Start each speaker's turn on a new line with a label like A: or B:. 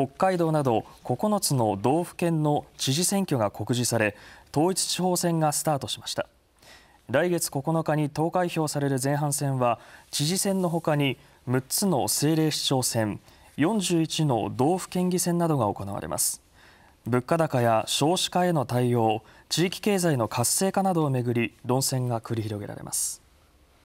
A: 北海道など9つの道府県の知事選挙が告示され統一地方選がスタートしました来月9日に投開票される前半戦は知事選のほかに6つの政令市長選41の道府県議選などが行われます物価高や少子化への対応地域経済の活性化などをめぐり論戦が繰り広げられます